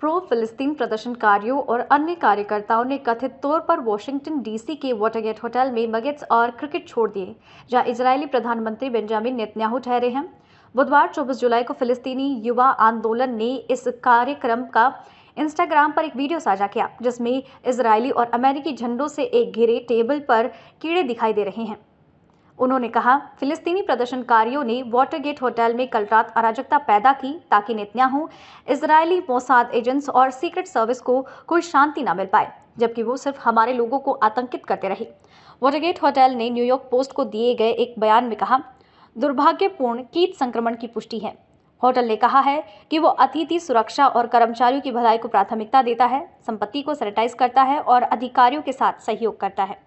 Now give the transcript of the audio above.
pro फिलिस्तीन प्रदर्शनकारियों और अन्य कार्यकर्ताओं ने कथित तौर पर वॉशिंगटन डीसी के वाटरगेट होटल में मगेट्स और क्रिकेट छोड़ दिए जहां इजरायली प्रधानमंत्री बेंजामिन नेतन्याहू ठहरे हैं बुधवार 24 जुलाई को फिलिस्तीनी युवा आंदोलन ने इस कार्यक्रम का इंस्टाग्राम पर एक वीडियो साझा किया जिसमें इसराइली और अमेरिकी झंडों से एक घिरे टेबल पर कीड़े दिखाई दे रहे हैं उन्होंने कहा फिलिस्तीनी प्रदर्शनकारियों ने वाटरगेट होटल में कल रात अराजकता पैदा की ताकि नेतन्याहू इसराइली मोसाद एजेंट्स और सीक्रेट सर्विस को कोई शांति न मिल पाए जबकि वो सिर्फ हमारे लोगों को आतंकित करते रहे वाटरगेट होटल ने न्यूयॉर्क पोस्ट को दिए गए एक बयान में कहा दुर्भाग्यपूर्ण कीट संक्रमण की पुष्टि है होटल ने कहा है कि वो अतिथि सुरक्षा और कर्मचारियों की भलाई को प्राथमिकता देता है संपत्ति को सैनिटाइज करता है और अधिकारियों के साथ सहयोग करता है